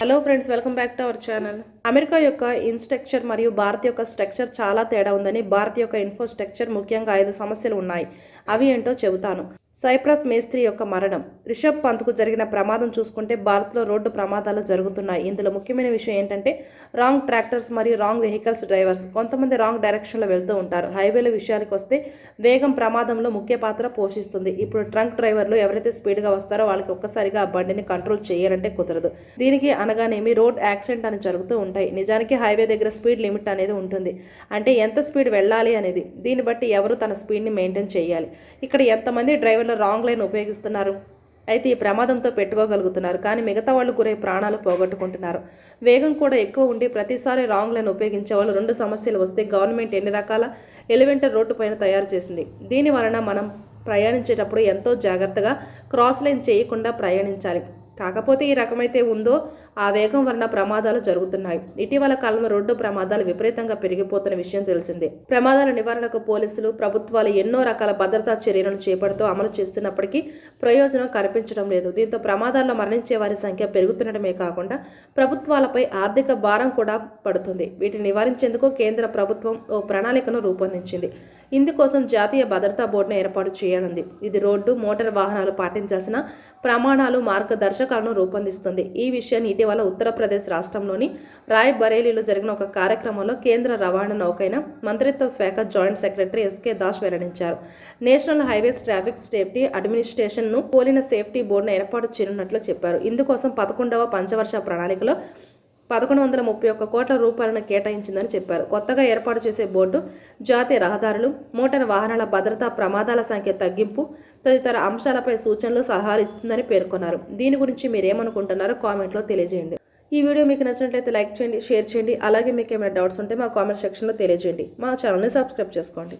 hello friends welcome back to our channel America యొక్క infrastructure మరియు భారత్ యొక్క స్ట్రక్చర్ చాలా తేడా ఉందని భారత్ యొక్క ఇన్ఫ్రాస్ట్రక్చర్ ముఖ్యంగా ఐదు సమస్యలు ఉన్నాయి అవి ఏంటో చెబుతాను సైప్రస్ మేస్త్రి యొక్క మరణం రిషబ్ పంత్కు జరిగిన ప్రమాదం చూసుకుంటే భారత్లో రోడ్డు ప్రమాదాలు జరుగుతున్నాయి ఇందులో ముఖ్యమైన విషయం ఏంటంటే రాంగ్ ట్రాక్టర్స్ మరియు రాంగ్ వెహికల్స్ డ్రైవర్స్ కొంతమంది రాంగ్ డైరెక్షన్లో వెళ్తూ ఉంటారు హైవేల విషయానికి వస్తే వేగం ప్రమాదంలో ముఖ్య పాత్ర పోషిస్తుంది ఇప్పుడు ట్రంక్ డ్రైవర్లు ఎవరైతే స్పీడ్గా వస్తారో వాళ్ళకి ఒక్కసారిగా ఆ బండిని కంట్రోల్ చేయాలంటే కుదరదు దీనికి అనగానేమి రోడ్ యాక్సిడెంట్ అని జరుగుతూ ఉంటాయి నిజానికి హైవే దగ్గర స్పీడ్ లిమిట్ అనేది ఉంటుంది అంటే ఎంత స్పీడ్ వెళ్ళాలి అనేది దీన్ని బట్టి ఎవరు తన స్పీడ్ని మెయింటైన్ చేయాలి ఇక్కడ ఎంతమంది డ్రైవర్ డ్రైవర్లు రాంగ్ లైన్ ఉపయోగిస్తున్నారు అయితే ఈ ప్రమాదంతో పెట్టుకోగలుగుతున్నారు కానీ మిగతా వాళ్ళు గురై ప్రాణాలు పోగొట్టుకుంటున్నారు వేగం కూడా ఎక్కువ ఉండి ప్రతిసారి రాంగ్ లైన్ ఉపయోగించే వాళ్ళు రెండు సమస్యలు వస్తే గవర్నమెంట్ ఎన్ని రకాల ఎలివెంటర్ రోడ్డు పైన తయారు చేసింది దీని వలన మనం ప్రయాణించేటప్పుడు ఎంతో జాగ్రత్తగా క్రాస్ లైన్ చేయకుండా ప్రయాణించాలి కాకపోతే ఈ రకమైతే ఉందో ఆ వేగం వలన ప్రమాదాలు జరుగుతున్నాయి ఇటీవల కాలంలో రోడ్డు ప్రమాదాలు విపరీతంగా పెరిగిపోతున్న విషయం తెలిసిందే ప్రమాదాల నివారణకు పోలీసులు ప్రభుత్వాలు ఎన్నో రకాల భద్రతా చర్యలను చేపడుతూ అమలు చేస్తున్నప్పటికీ ప్రయోజనం కనిపించడం లేదు దీంతో ప్రమాదాల్లో మరణించే వారి సంఖ్య పెరుగుతుండటమే కాకుండా ప్రభుత్వాలపై ఆర్థిక భారం కూడా పడుతుంది వీటిని నివారించేందుకు కేంద్ర ప్రభుత్వం ఓ ప్రణాళికను రూపొందించింది ఇందుకోసం జాతీయ భద్రతా బోర్డును ఏర్పాటు చేయనుంది ఇది రోడ్డు మోటార్ వాహనాలు పాటించాల్సిన ప్రమాణాలు మార్గదర్శకాలను రూపొందిస్తుంది ఈ విషయాన్ని ఇటీవల ఉత్తరప్రదేశ్ రాష్ట్రంలోని రాయ్ బరేలీలో జరిగిన ఒక కార్యక్రమంలో కేంద్ర రవాణా నౌకైన మంత్రిత్వ శాఖ జాయింట్ సెక్రటరీ ఎస్కే దాస్ వెల్లడించారు నేషనల్ హైవేస్ ట్రాఫిక్ సేఫ్టీ అడ్మినిస్ట్రేషన్ను పోలిన సేఫ్టీ బోర్డును ఏర్పాటు చేయనున్నట్లు చెప్పారు ఇందుకోసం పదకొండవ పంచవర్ష ప్రణాళికలో పదకొండు వందల ముప్పై ఒక్క కోట్ల రూపాయలను కేటాయించిందని చెప్పారు కొత్తగా ఏర్పాటు చేసే బోర్డు జాతీయ రహదారులు మోటార్ వాహనాల భద్రతా ప్రమాదాల సంఖ్య తగ్గింపు తదితర అంశాలపై సూచనలు సలహాలు ఇస్తుందని పేర్కొన్నారు దీని గురించి మీరేమనుకుంటున్నారో కామెంట్లో తెలియజేయండి ఈ వీడియో మీకు నచ్చినట్లయితే లైక్ చేయండి షేర్ చేయండి అలాగే మీకు ఏమైనా డౌట్స్ ఉంటే మా కామెంట్ సెక్షన్లో తెలియజేయండి మా ఛానల్ని సబ్స్క్రైబ్ చేసుకోండి